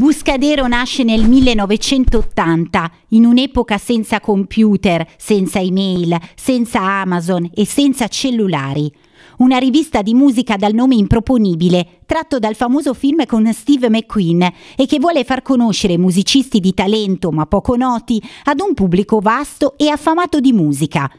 Buscadero nasce nel 1980, in un'epoca senza computer, senza email, senza Amazon e senza cellulari. Una rivista di musica dal nome improponibile, tratto dal famoso film con Steve McQueen e che vuole far conoscere musicisti di talento ma poco noti ad un pubblico vasto e affamato di musica.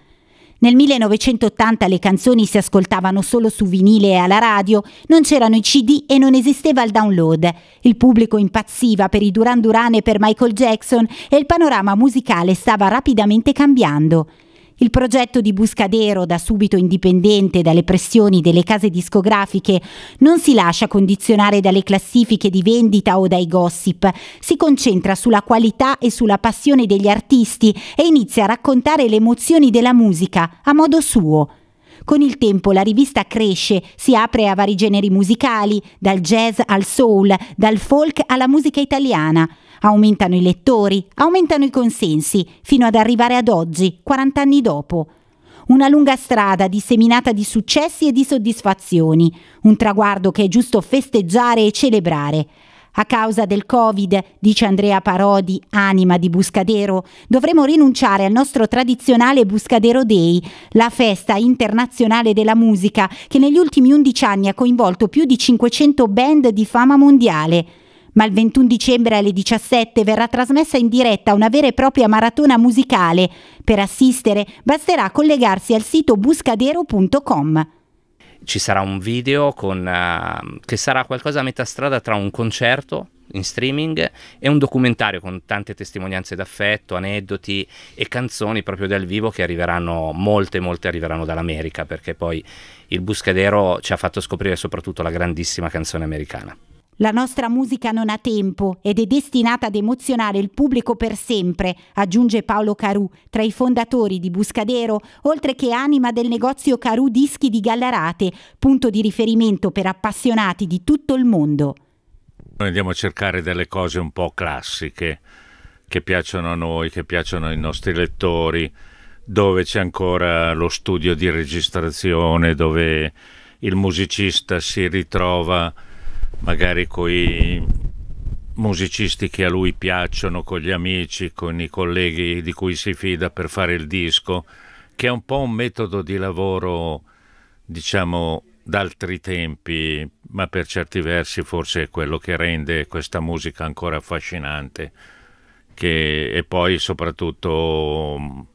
Nel 1980 le canzoni si ascoltavano solo su vinile e alla radio, non c'erano i CD e non esisteva il download. Il pubblico impazziva per i Duran Duran e per Michael Jackson e il panorama musicale stava rapidamente cambiando. Il progetto di Buscadero, da subito indipendente dalle pressioni delle case discografiche, non si lascia condizionare dalle classifiche di vendita o dai gossip, si concentra sulla qualità e sulla passione degli artisti e inizia a raccontare le emozioni della musica a modo suo. Con il tempo la rivista cresce, si apre a vari generi musicali, dal jazz al soul, dal folk alla musica italiana aumentano i lettori, aumentano i consensi, fino ad arrivare ad oggi, 40 anni dopo. Una lunga strada disseminata di successi e di soddisfazioni, un traguardo che è giusto festeggiare e celebrare. A causa del Covid, dice Andrea Parodi, anima di Buscadero, dovremo rinunciare al nostro tradizionale Buscadero Day, la festa internazionale della musica che negli ultimi 11 anni ha coinvolto più di 500 band di fama mondiale ma il 21 dicembre alle 17 verrà trasmessa in diretta una vera e propria maratona musicale. Per assistere basterà collegarsi al sito buscadero.com ci sarà un video con, uh, che sarà qualcosa a metà strada tra un concerto in streaming e un documentario con tante testimonianze d'affetto, aneddoti e canzoni proprio dal vivo che arriveranno, molte molte arriveranno dall'America perché poi il Buscadero ci ha fatto scoprire soprattutto la grandissima canzone americana. La nostra musica non ha tempo ed è destinata ad emozionare il pubblico per sempre, aggiunge Paolo Caru, tra i fondatori di Buscadero, oltre che anima del negozio Caru Dischi di Gallarate, punto di riferimento per appassionati di tutto il mondo. Noi andiamo a cercare delle cose un po' classiche, che piacciono a noi, che piacciono ai nostri lettori, dove c'è ancora lo studio di registrazione, dove il musicista si ritrova magari coi musicisti che a lui piacciono, con gli amici, con i colleghi di cui si fida per fare il disco, che è un po' un metodo di lavoro, diciamo, d'altri tempi, ma per certi versi forse è quello che rende questa musica ancora affascinante, che, e poi soprattutto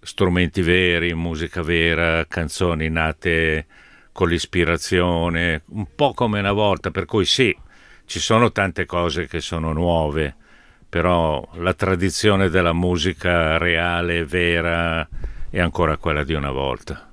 strumenti veri, musica vera, canzoni nate con l'ispirazione, un po' come una volta, per cui sì, ci sono tante cose che sono nuove, però la tradizione della musica reale, vera, è ancora quella di una volta.